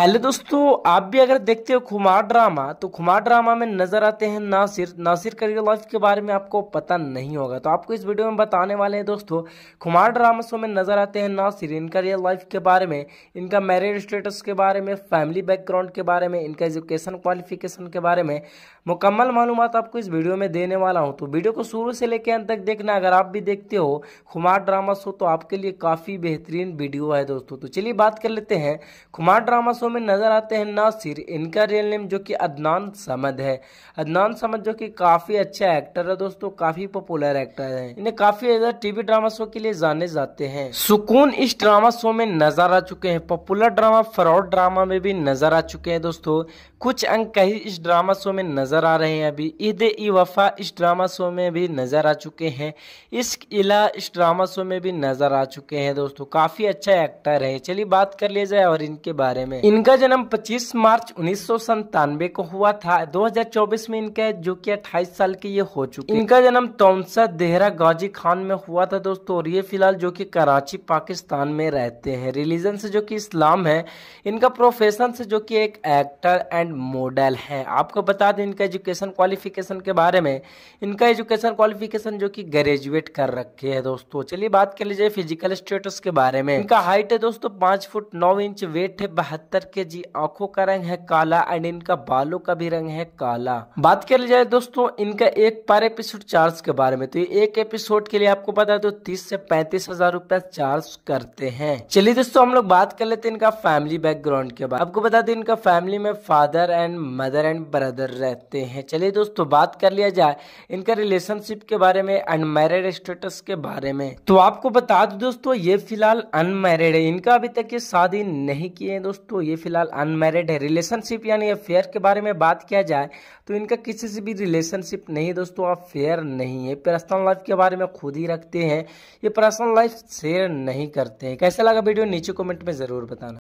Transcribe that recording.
hello दोस्तों आप भी अगर देखते हो खुमार ड्रामा तो खुमार ड्रामा में नजर आते हैं नासिर नासिर करियर लाइफ के बारे में आपको पता नहीं होगा तो आपको इस वीडियो में बताने वाले हैं दोस्तों खुमार ड्रामा शो में नजर आते हैं नासिर इनका रियल लाइफ के बारे में इनका मैरिड स्टेटस के बारे में फैमिली बैकग्राउंड के बारे में इनका एजुकेशन क्वालिफिकेशन के बारे में मुकम्मल मालूम आपको इस वीडियो में देने वाला हूँ तो वीडियो को शुरू से लेकर अंत तक देखना अगर आप भी देखते हो खुमार ड्रामा शो तो आपके लिए काफ़ी बेहतरीन वीडियो है दोस्तों तो चलिए बात कर लेते हैं खुमार ड्रामा शो में नज़र आते हैं नासिर इनका रियल नेम जो कि अदनान समद है अदनान समद जो कि काफ़ी अच्छा एक्टर है दोस्तों काफ़ी पॉपुलर एक्टर है इन्हें काफ़ी ज़्यादा टीवी ड्रामा शो के लिए जाने जाते हैं सुकून इस ड्रामा शो में नज़र आ चुके हैं पॉपुलर ड्रामा फ्रॉड ड्रामा में भी नज़र आ चुके हैं दोस्तों कुछ अंक कहीं इस ड्रामा शो में नज़र आ रहे हैं अभी ईद ई वफा इस ड्रामा शो में भी नज़र आ चुके हैं इस इला इस ड्रामा शो में भी नज़र आ चुके हैं दोस्तों काफ़ी अच्छा एक्टर है चलिए बात कर लिया जाए और इनके बारे में इन इनका जन्म 25 मार्च उन्नीस को हुआ था 2024 में इनके जो कि 28 साल के ये हो चुके इनका जन्म तोमसा देहरा गाजी खान में हुआ था दोस्तों और ये फिलहाल जो कि कराची पाकिस्तान में रहते हैं रिलीजन से जो कि इस्लाम है इनका प्रोफेशन से जो कि एक एक्टर एंड मॉडल है आपको बता दें इनका एजुकेशन क्वालिफिकेशन के बारे में इनका एजुकेशन क्वालिफिकेशन जो की ग्रेजुएट कर रखे है दोस्तों चलिए बात कर लीजिए फिजिकल स्टेटस के बारे में इनका हाइट है दोस्तों पांच फुट नौ इंच वेट है बहत्तर के जी आंखों का रंग है काला एंड इनका बालों का भी रंग है काला बात कर ली जाए दोस्तों इनका एक पर एपिसोड चार्ज के बारे में तो ये एक एपिसोड के लिए आपको बता दो तीस से पैंतीस हजार रूपया चार्ज करते हैं चलिए दोस्तों हम लोग बात कर लेते हैं इनका फैमिली बैकग्राउंड के बारे आपको बता दो इनका फैमिली में father and mother and brother रहते हैं चलिए दोस्तों बात कर लिया जाए इनका रिलेशनशिप के बारे में अनमेरिड स्टेटस के बारे में तो आपको बता दो दोस्तों ये फिलहाल अनमेरिड है इनका अभी तक ये शादी नहीं किए दोस्तों ये फिलहाल अनमेरिड है रिलेशनशिप यानी अफेयर के बारे में बात किया जाए तो इनका किसी से भी रिलेशनशिप नहीं दोस्तों अफेयर नहीं है पर्सनल लाइफ के बारे में खुद ही रखते हैं ये पर्सनल लाइफ शेयर नहीं करते हैं कैसा लगा वीडियो नीचे कमेंट में ज़रूर बताना